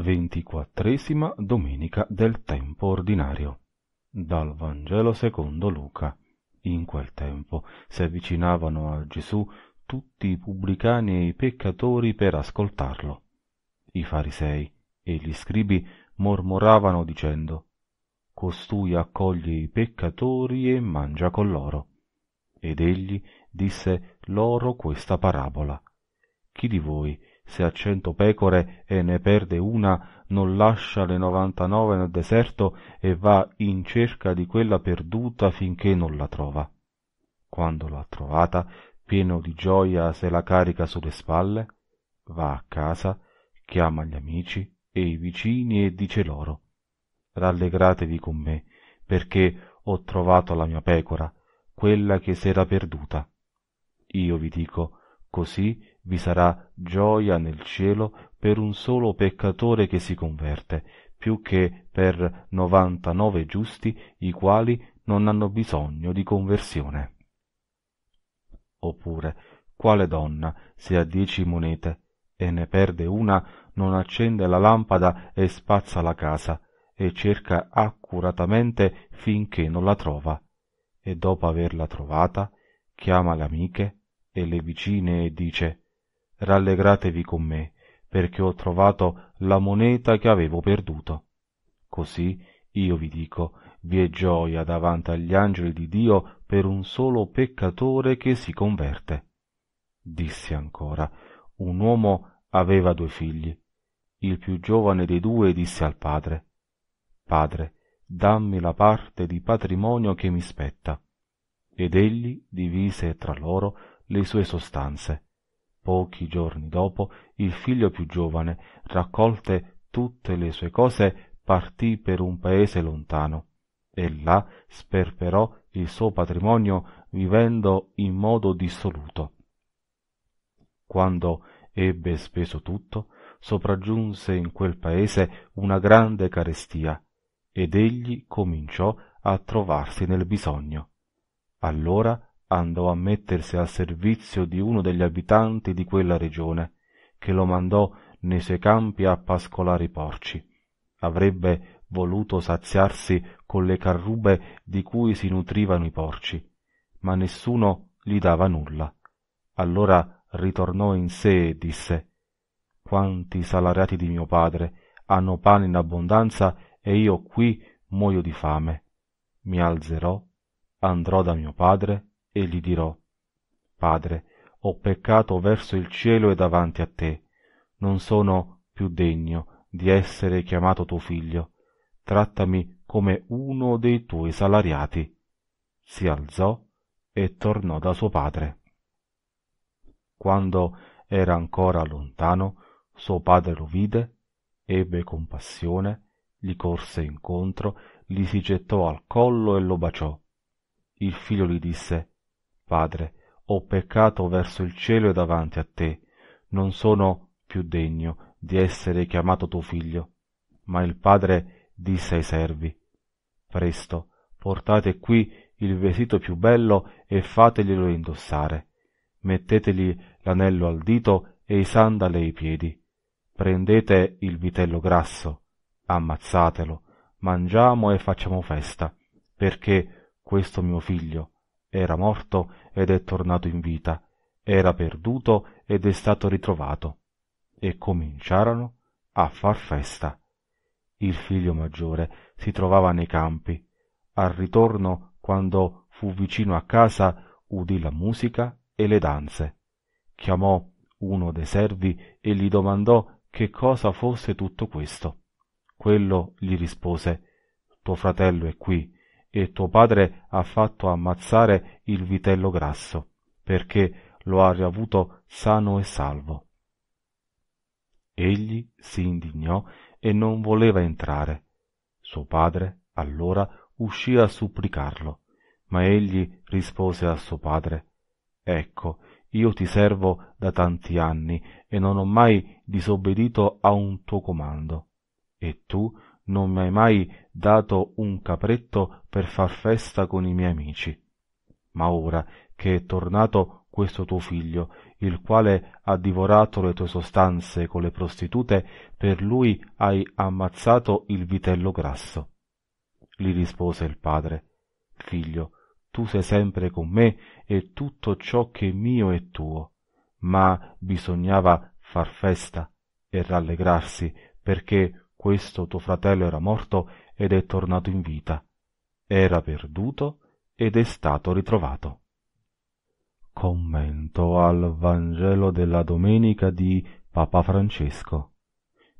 ventiquattresima domenica del tempo ordinario. Dal Vangelo secondo Luca. In quel tempo si avvicinavano a Gesù tutti i pubblicani e i peccatori per ascoltarlo. I farisei e gli scribi mormoravano dicendo Costui accoglie i peccatori e mangia con loro. Ed egli disse loro questa parabola. Chi di voi, se ha cento pecore e ne perde una, non lascia le novantanove nel deserto e va in cerca di quella perduta finché non la trova. Quando l'ha trovata, pieno di gioia se la carica sulle spalle, va a casa, chiama gli amici e i vicini e dice loro Rallegratevi con me, perché ho trovato la mia pecora, quella che s'era perduta. Io vi dico, così vi sarà gioia nel cielo per un solo peccatore che si converte, più che per novantanove giusti i quali non hanno bisogno di conversione. Oppure, quale donna, se ha dieci monete e ne perde una, non accende la lampada e spazza la casa, e cerca accuratamente finché non la trova, e dopo averla trovata, chiama le amiche e le vicine e dice rallegratevi con me, perché ho trovato la moneta che avevo perduto. Così, io vi dico, vi è gioia davanti agli angeli di Dio per un solo peccatore che si converte. Disse ancora, un uomo aveva due figli. Il più giovane dei due disse al padre, Padre, dammi la parte di patrimonio che mi spetta. Ed egli divise tra loro le sue sostanze. Pochi giorni dopo, il figlio più giovane, raccolte tutte le sue cose, partì per un paese lontano e là sperperò il suo patrimonio vivendo in modo dissoluto. Quando ebbe speso tutto, sopraggiunse in quel paese una grande carestia ed egli cominciò a trovarsi nel bisogno. Allora andò a mettersi al servizio di uno degli abitanti di quella regione, che lo mandò nei suoi campi a pascolare i porci. Avrebbe voluto saziarsi con le carrube di cui si nutrivano i porci, ma nessuno gli dava nulla. Allora ritornò in sé e disse Quanti salariati di mio padre hanno pane in abbondanza e io qui muoio di fame. Mi alzerò, andrò da mio padre e gli dirò Padre, ho peccato verso il cielo e davanti a te, non sono più degno di essere chiamato tuo figlio, trattami come uno dei tuoi salariati. Si alzò e tornò da suo padre. Quando era ancora lontano, suo padre lo vide, ebbe compassione, gli corse incontro, gli si gettò al collo e lo baciò. Il figlio gli disse Padre, ho peccato verso il cielo e davanti a te, non sono più degno di essere chiamato tuo figlio. Ma il padre disse ai servi, Presto, portate qui il vestito più bello e fateglielo indossare. Mettetegli l'anello al dito e i sandali ai piedi. Prendete il vitello grasso, ammazzatelo, mangiamo e facciamo festa, perché questo mio figlio, era morto ed è tornato in vita, era perduto ed è stato ritrovato. E cominciarono a far festa. Il figlio maggiore si trovava nei campi. Al ritorno, quando fu vicino a casa, udì la musica e le danze. Chiamò uno dei servi e gli domandò che cosa fosse tutto questo. Quello gli rispose Tuo fratello è qui e tuo padre ha fatto ammazzare il vitello grasso, perché lo ha riavuto sano e salvo. Egli si indignò e non voleva entrare. Suo padre, allora, uscì a supplicarlo, ma egli rispose a suo padre Ecco, io ti servo da tanti anni e non ho mai disobbedito a un tuo comando, e tu non mi hai mai dato un capretto per far festa con i miei amici. Ma ora che è tornato questo tuo figlio, il quale ha divorato le tue sostanze con le prostitute, per lui hai ammazzato il vitello grasso. Gli rispose il padre, Figlio, tu sei sempre con me e tutto ciò che è mio è tuo, ma bisognava far festa e rallegrarsi, perché questo tuo fratello era morto ed è tornato in vita, era perduto ed è stato ritrovato. Commento al Vangelo della domenica di Papa Francesco.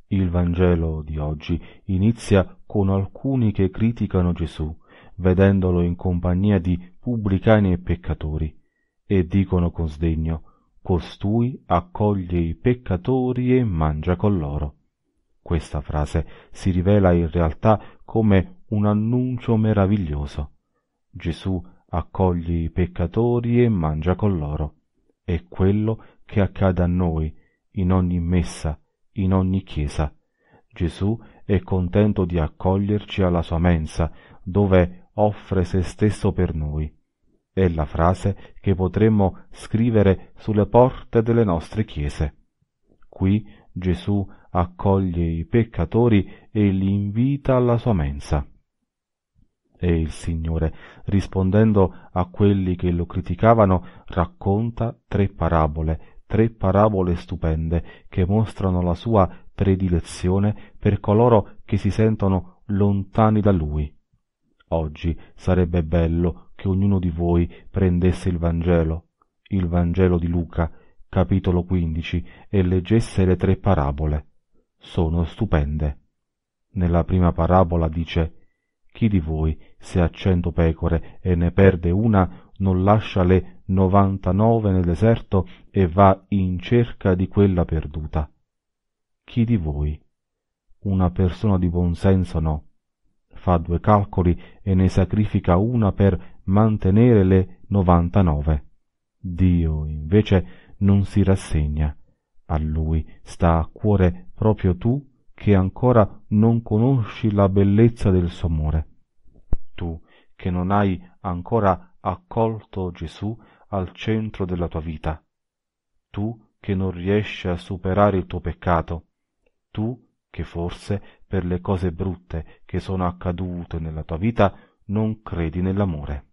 Il Vangelo di oggi inizia con alcuni che criticano Gesù, vedendolo in compagnia di pubblicani e peccatori, e dicono con sdegno Costui accoglie i peccatori e mangia con loro. Questa frase si rivela in realtà come un annuncio meraviglioso. Gesù accoglie i peccatori e mangia con loro. È quello che accade a noi, in ogni messa, in ogni chiesa. Gesù è contento di accoglierci alla sua mensa, dove offre se stesso per noi. È la frase che potremmo scrivere sulle porte delle nostre chiese. Qui Gesù accoglie i peccatori e li invita alla sua mensa. E il Signore, rispondendo a quelli che lo criticavano, racconta tre parabole, tre parabole stupende che mostrano la sua predilezione per coloro che si sentono lontani da Lui. Oggi sarebbe bello che ognuno di voi prendesse il Vangelo, il Vangelo di Luca, capitolo 15, e leggesse le tre parabole sono stupende. Nella prima parabola dice chi di voi, se ha cento pecore e ne perde una, non lascia le novantanove nel deserto e va in cerca di quella perduta? Chi di voi? Una persona di buon senso no. Fa due calcoli e ne sacrifica una per mantenere le novantanove. Dio, invece, non si rassegna a lui sta a cuore proprio tu che ancora non conosci la bellezza del suo amore. Tu che non hai ancora accolto Gesù al centro della tua vita. Tu che non riesci a superare il tuo peccato. Tu che forse per le cose brutte che sono accadute nella tua vita non credi nell'amore.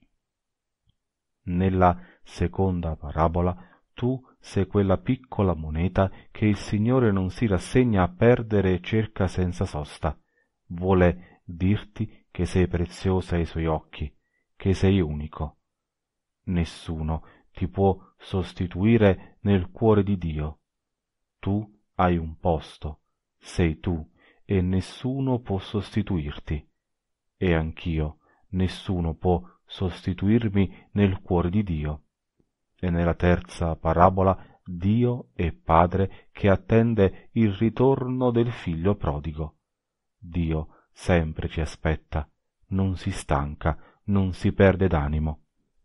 Nella seconda parabola tu sei quella piccola moneta che il Signore non si rassegna a perdere e cerca senza sosta. Vuole dirti che sei preziosa ai suoi occhi, che sei unico. Nessuno ti può sostituire nel cuore di Dio. Tu hai un posto, sei tu, e nessuno può sostituirti. E anch'io, nessuno può sostituirmi nel cuore di Dio. E nella terza parabola Dio è Padre che attende il ritorno del figlio prodigo. Dio sempre ci aspetta, non si stanca, non si perde d'animo,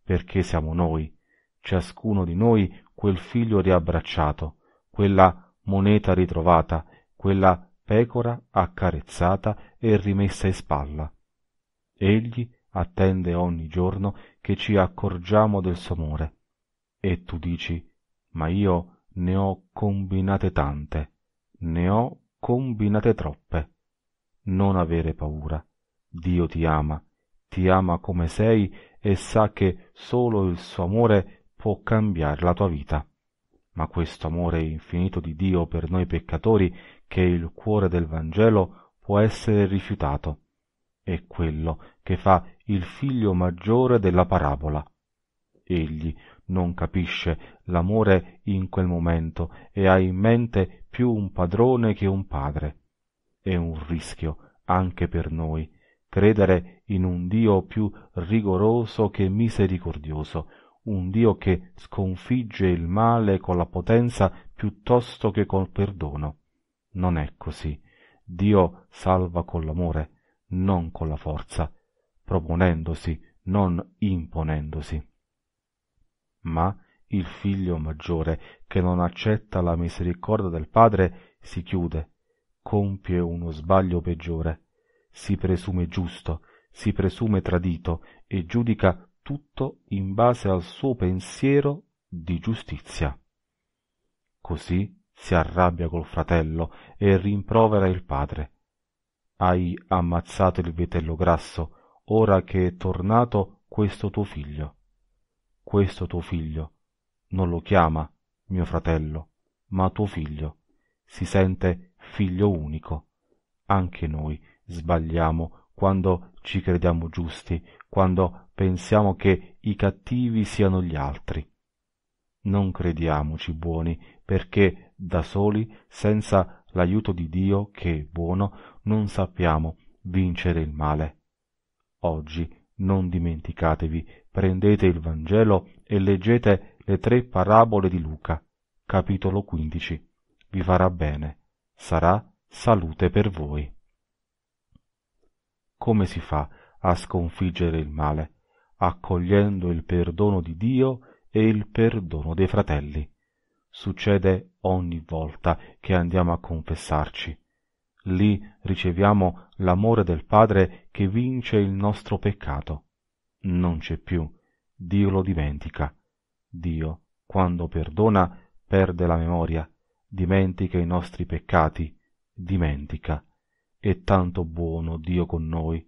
perché siamo noi, ciascuno di noi quel figlio riabbracciato, quella moneta ritrovata, quella pecora accarezzata e rimessa in spalla. Egli attende ogni giorno che ci accorgiamo del suo amore, e tu dici, ma io ne ho combinate tante, ne ho combinate troppe. Non avere paura. Dio ti ama, ti ama come sei e sa che solo il suo amore può cambiare la tua vita. Ma questo amore infinito di Dio per noi peccatori, che è il cuore del Vangelo, può essere rifiutato. È quello che fa il figlio maggiore della parabola egli non capisce l'amore in quel momento e ha in mente più un padrone che un padre. È un rischio anche per noi credere in un Dio più rigoroso che misericordioso, un Dio che sconfigge il male con la potenza piuttosto che col perdono. Non è così. Dio salva con l'amore, non con la forza, proponendosi, non imponendosi ma il figlio maggiore che non accetta la misericordia del padre si chiude compie uno sbaglio peggiore si presume giusto si presume tradito e giudica tutto in base al suo pensiero di giustizia così si arrabbia col fratello e rimprovera il padre hai ammazzato il vitello grasso ora che è tornato questo tuo figlio questo tuo figlio non lo chiama mio fratello, ma tuo figlio. Si sente figlio unico. Anche noi sbagliamo quando ci crediamo giusti, quando pensiamo che i cattivi siano gli altri. Non crediamoci buoni, perché da soli, senza l'aiuto di Dio che è buono, non sappiamo vincere il male. Oggi non dimenticatevi prendete il Vangelo e leggete le tre parabole di Luca, capitolo 15. Vi farà bene, sarà salute per voi. Come si fa a sconfiggere il male? Accogliendo il perdono di Dio e il perdono dei fratelli. Succede ogni volta che andiamo a confessarci. Lì riceviamo l'amore del Padre che vince il nostro peccato non c'è più, Dio lo dimentica. Dio, quando perdona, perde la memoria, dimentica i nostri peccati, dimentica. È tanto buono Dio con noi,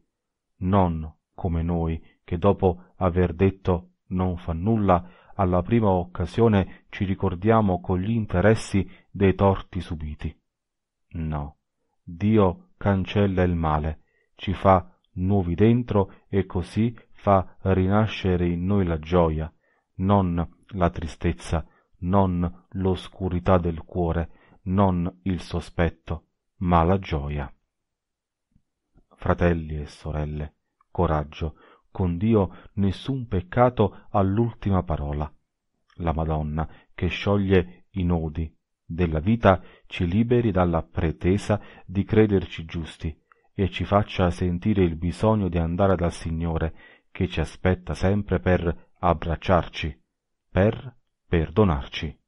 non come noi che dopo aver detto non fa nulla, alla prima occasione ci ricordiamo con gli interessi dei torti subiti. No, Dio cancella il male, ci fa nuovi dentro e così fa rinascere in noi la gioia, non la tristezza, non l'oscurità del cuore, non il sospetto, ma la gioia. Fratelli e sorelle, coraggio, con Dio nessun peccato all'ultima parola. La Madonna, che scioglie i nodi della vita, ci liberi dalla pretesa di crederci giusti e ci faccia sentire il bisogno di andare dal Signore che ci aspetta sempre per abbracciarci, per perdonarci.